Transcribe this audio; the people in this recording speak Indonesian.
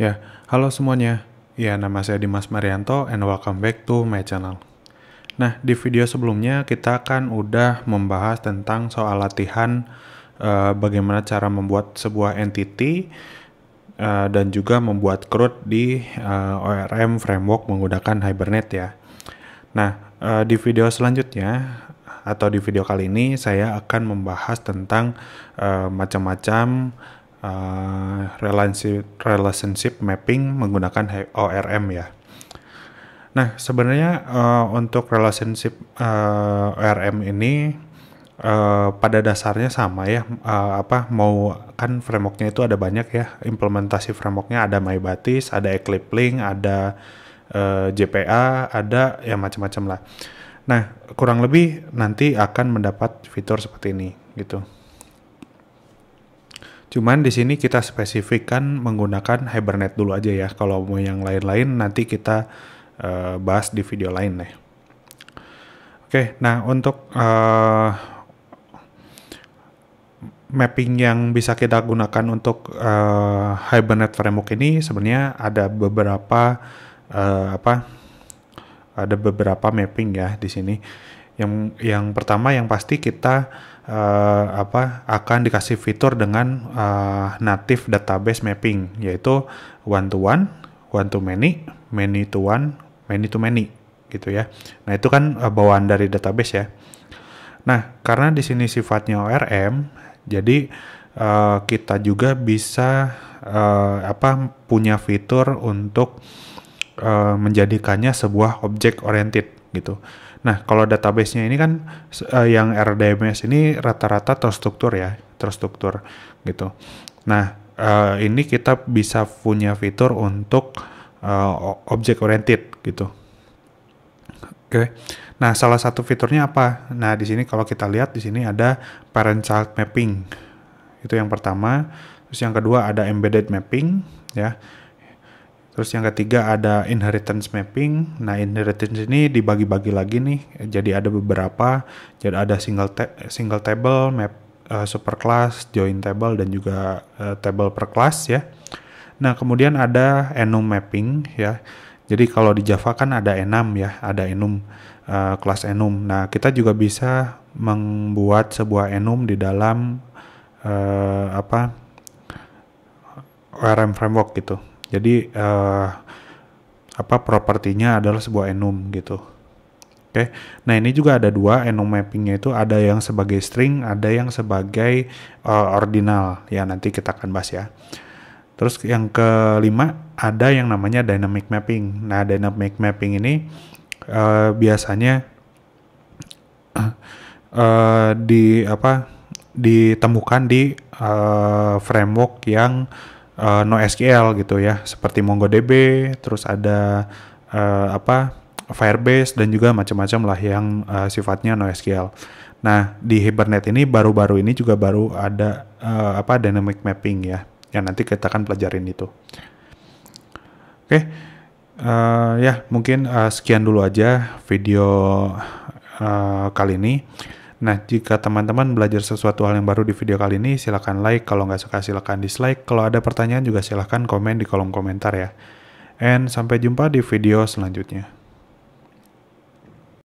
Ya, halo semuanya. Ya, nama saya Dimas Marianto and welcome back to my channel. Nah, di video sebelumnya kita kan udah membahas tentang soal latihan uh, bagaimana cara membuat sebuah entity uh, dan juga membuat CRUD di uh, eh, ORM framework menggunakan Hibernate ya. Nah, di video selanjutnya atau di video kali ini saya akan membahas tentang macam-macam uh, relationship, relationship mapping menggunakan ORM ya. Nah sebenarnya uh, untuk relationship uh, eh, ORM ini uh, pada dasarnya sama ya uh, apa mau kan frameworknya itu ada banyak ya implementasi frameworknya ada MyBatis, ada Eclipse Link, ada uh, JPA, ada ya macam-macam lah. Nah kurang lebih nanti akan mendapat fitur seperti ini gitu. Cuman di sini kita spesifikkan menggunakan Hibernate dulu aja ya. Kalau mau yang lain-lain nanti kita uh, bahas di video lain deh. Oke, nah untuk uh, mapping yang bisa kita gunakan untuk uh, Hibernate Framework ini sebenarnya ada beberapa uh, apa? Ada beberapa mapping ya di sini yang yang pertama yang pasti kita uh, apa akan dikasih fitur dengan uh, native database mapping yaitu one to one, one to many, many to one, many to many gitu ya. Nah, itu kan uh, bawaan dari database ya. Nah, karena di sini sifatnya ORM, jadi uh, kita juga bisa uh, apa punya fitur untuk uh, menjadikannya sebuah objek oriented gitu. Nah, kalau database-nya ini kan uh, yang RDMS ini rata-rata terstruktur ya, terstruktur gitu. Nah, uh, ini kita bisa punya fitur untuk uh, eh, object oriented gitu. Oke. Okay. Nah, salah satu fiturnya apa? Nah, di sini kalau kita lihat di sini ada parent child mapping. Itu yang pertama. Terus yang kedua ada embedded mapping ya. Terus yang ketiga ada inheritance mapping. Nah, inheritance ini dibagi-bagi lagi nih. Jadi ada beberapa. Jadi ada single ta single table, map uh, class, join table dan juga uh, table per class ya. Nah, kemudian ada enum mapping ya. Jadi kalau di Java kan ada enum ya, ada enum uh, class enum. Nah, kita juga bisa membuat sebuah enum di dalam uh, apa? ORM framework gitu. Jadi uh, apa propertinya adalah sebuah enum gitu. Oke, okay. nah ini juga ada dua enum mappingnya itu ada yang sebagai string, ada yang sebagai uh, ordinal. Ya nanti kita akan bahas ya. Terus yang kelima ada yang namanya dynamic mapping. Nah dynamic mapping ini uh, biasanya uh, di apa ditemukan di uh, framework yang uh, eh, SQL gitu ya, seperti MongoDB, terus ada uh, apa Firebase dan juga macam-macam lah yang uh, sifatnya SQL. Nah di Hibernate ini baru-baru ini juga baru ada uh, apa dynamic mapping ya, yang nanti kita akan pelajarin itu. Oke, okay. uh, ya mungkin uh, sekian dulu aja video uh, kali ini. Nah, jika teman-teman belajar sesuatu hal yang baru di video kali ini, silahkan like. Kalau nggak suka, silahkan dislike. Kalau ada pertanyaan juga silahkan komen di kolom komentar ya. And sampai jumpa di video selanjutnya.